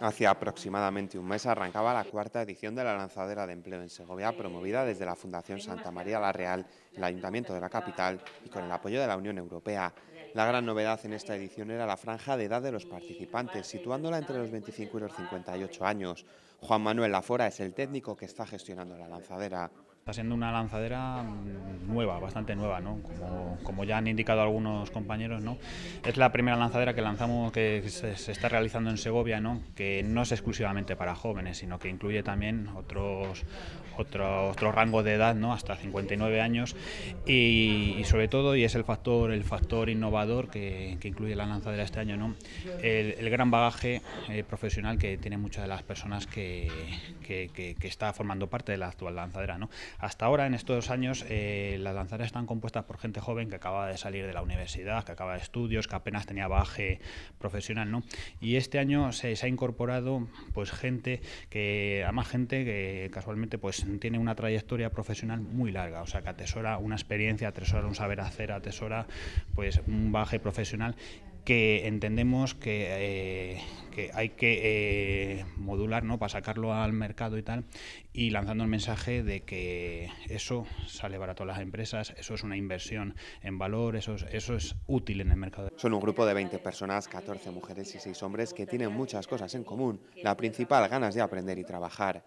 Hacia aproximadamente un mes arrancaba la cuarta edición de la lanzadera de empleo en Segovia, eh, promovida desde la Fundación Santa María la Real, el Ayuntamiento de la capital y con el apoyo de la Unión Europea. La gran novedad en esta edición era la franja de edad de los participantes, situándola entre los 25 y los 58 años. Juan Manuel Lafora es el técnico que está gestionando la lanzadera. Está siendo una lanzadera mm, nueva, bastante nueva, Como, ya han indicado algunos compañeros, Es la primera lanzadera que lanzamos, que se, está realizando en Segovia, Que no es exclusivamente para jóvenes, sino que incluye también otros, otro, rango de edad, Hasta 59 años y, sobre todo, y es el factor, el factor innovador que, incluye la lanzadera este año, El, gran bagaje eh, profesional que tiene muchas de las personas que, que, está formando parte de la actual lanzadera, hasta ahora, en estos dos años, eh, las lanzadas están compuestas por gente joven que acaba de salir de la universidad, que acaba de estudios, que apenas tenía baje profesional, Y este año se, ha incorporado pues gente que, además gente que casualmente pues tiene una trayectoria profesional muy larga, o sea que atesora una experiencia, atesora un saber hacer, atesora pues un baje profesional que entendemos que, eh, hay que eh, ¿no? Para sacarlo al mercado y tal, y lanzando el mensaje de que eso sale barato a las empresas, eso es una inversión en valor, eso es, eso es útil en el mercado. Son un grupo de 20 personas, 14 mujeres y 6 hombres que tienen muchas cosas en común, la principal ganas de aprender y trabajar.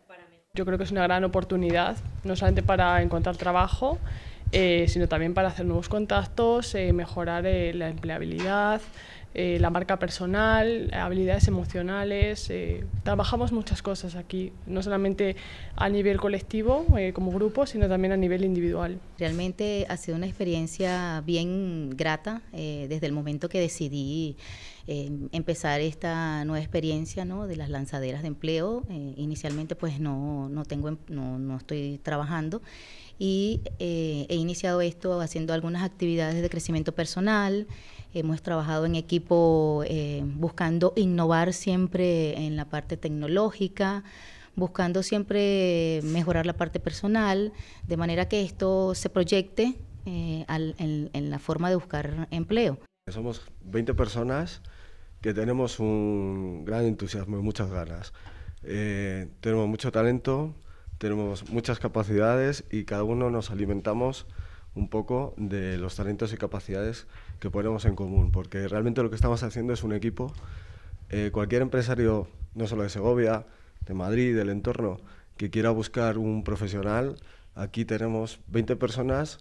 Yo creo que es una gran oportunidad, no solamente para encontrar trabajo, eh, sino también para hacer nuevos contactos, eh, mejorar eh, la empleabilidad, eh, la marca personal, habilidades emocionales. Eh, trabajamos muchas cosas aquí, no solamente a nivel colectivo eh, como grupo, sino también a nivel individual. Realmente ha sido una experiencia bien grata desde el momento que decidí empezar esta nueva experiencia ¿no? de las lanzaderas de empleo. inicialmente pues no, tengo, em, no, no estoy trabajando y eh, he iniciado esto haciendo algunas actividades de crecimiento personal. Hemos trabajado en equipo eh, buscando innovar siempre en la parte tecnológica, buscando siempre mejorar la parte personal, de manera que esto se proyecte eh, en, en, la forma de buscar empleo. Somos 20 personas que tenemos un gran entusiasmo y muchas ganas. tenemos mucho talento, tenemos muchas capacidades y cada uno nos alimentamos un poco de los talentos y capacidades que ponemos en común, porque realmente lo que estamos haciendo es un equipo. Eh, cualquier empresario, no solo de Segovia, de Madrid, del entorno, que quiera buscar un profesional, aquí tenemos 20 personas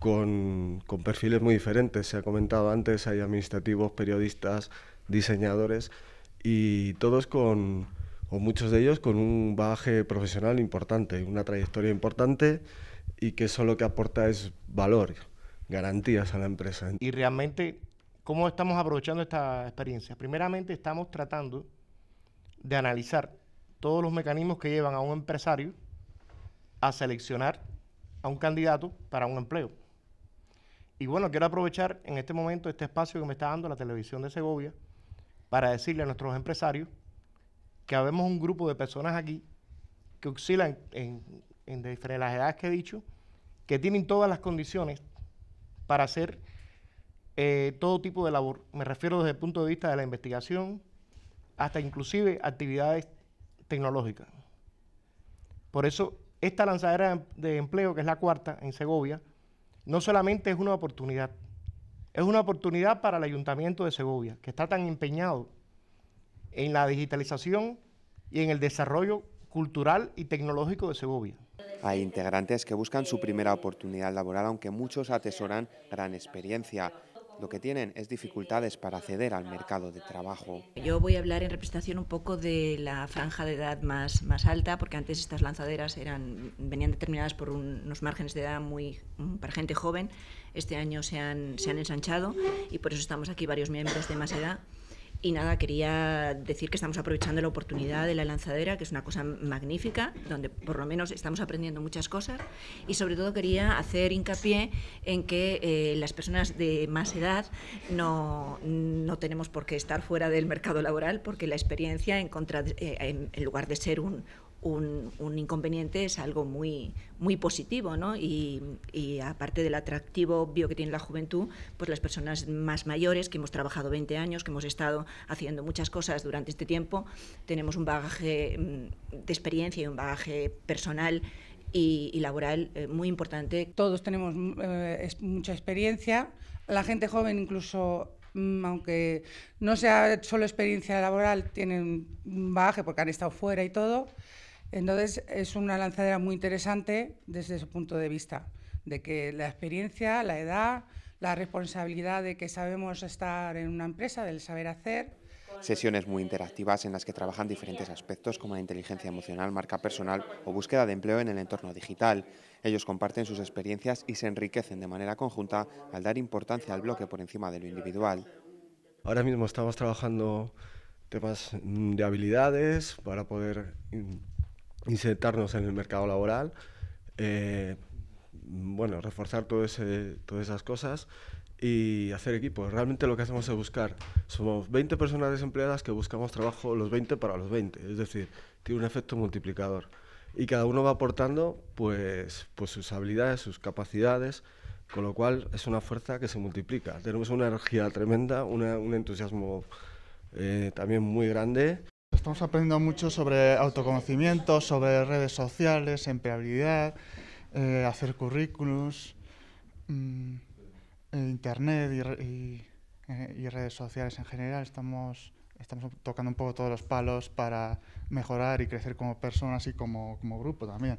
con, con perfiles muy diferentes. Se ha comentado antes, hay administrativos, periodistas, diseñadores, y todos con, o muchos de ellos con un bagaje profesional importante, una trayectoria importante y que eso lo que aporta es valor, garantías a la empresa. Y realmente, ¿cómo estamos aprovechando esta experiencia? Primeramente estamos tratando de analizar todos los mecanismos que llevan a un empresario a seleccionar a un candidato para un empleo. Y bueno, quiero aprovechar en este momento este espacio que me está dando la televisión de Segovia para decirle a nuestros empresarios que habemos un grupo de personas aquí que oscilan en, las edades que he dicho, que tienen todas las condiciones para hacer eh, todo tipo de labor. Me refiero desde el punto de vista de la investigación hasta inclusive actividades tecnológicas. Por eso esta lanzadera em, de empleo, que es la cuarta en Segovia, no solamente es una oportunidad, es una oportunidad para el Ayuntamiento de Segovia, que está tan empeñado en la digitalización y en el desarrollo cultural y tecnológico de Segovia. Hay integrantes que buscan su primera oportunidad laboral, aunque muchos atesoran gran experiencia. Lo que tienen es dificultades para acceder al mercado de trabajo. Yo voy a hablar en representación un poco de la franja de edad más, alta, porque antes estas lanzaderas eran, venían determinadas por unos márgenes de edad muy mm, para gente joven. Este año se han ensanchado y por eso estamos aquí varios miembros de más edad. Y nada, quería decir que estamos aprovechando la oportunidad de la lanzadera, que es una cosa magnífica, donde por lo menos estamos aprendiendo muchas cosas. Y sobre todo quería hacer hincapié en que eh, las personas de más edad no, tenemos por qué estar fuera del mercado laboral, porque la experiencia, en, contra eh, en lugar de ser un, un, inconveniente es algo muy, muy positivo, Y, aparte del atractivo obvio que tiene la juventud, pues las personas más mayores, que hemos trabajado 20 años, que hemos estado haciendo muchas cosas durante este tiempo, tenemos un bagaje mm, de experiencia y un bagaje personal y, laboral eh, muy importante. Todos tenemos eh, mucha experiencia, la gente joven incluso mm, aunque no sea solo experiencia laboral, tienen un bagaje porque han estado fuera y todo. Entonces es una lanzadera muy interesante desde su punto de vista, de que la experiencia, la edad, la responsabilidad de que sabemos estar en una empresa, del saber hacer. Sesiones muy interactivas en las que trabajan diferentes aspectos como la inteligencia emocional, marca personal o búsqueda de empleo en el entorno digital. Ellos comparten sus experiencias y se enriquecen de manera conjunta al dar importancia al bloque por encima de lo individual. Ahora mismo estamos trabajando temas de habilidades para poder insertarnos en el mercado laboral, eh, bueno, reforzar todas esas cosas y hacer equipos. Realmente lo que hacemos es buscar. Somos 20 personas desempleadas que buscamos trabajo los 20 para los 20. Es decir, tiene un efecto multiplicador. Y cada uno va aportando pues, pues sus habilidades, sus capacidades, con lo cual es una fuerza que se multiplica. Tenemos una energía tremenda, un entusiasmo eh, también muy grande Estamos aprendiendo mucho sobre autoconocimiento, sobre redes sociales, empleabilidad, eh, hacer currículums, mm, eh, internet eh, y, redes sociales en general. Estamos, tocando un poco todos los palos para mejorar y crecer como personas y como grupo también.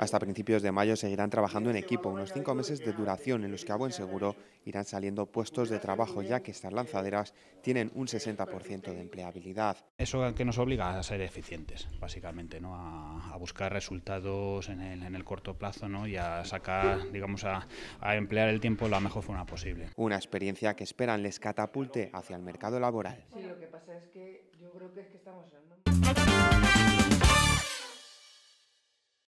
Hasta principios de mayo seguirán trabajando en este equipo, unos cinco meses de duración en los que a buen seguro irán saliendo puestos de trabajo, ya que estas lanzaderas tienen un 60% de empleabilidad. Eso que nos obliga a ser eficientes, básicamente, ¿no? a, buscar resultados en el, corto plazo ¿no? y a sacar, digamos, a, emplear el tiempo lo la mejor forma posible. Una experiencia que esperan les catapulte hacia el mercado laboral. Sí, lo que pasa es que yo creo que es que estamos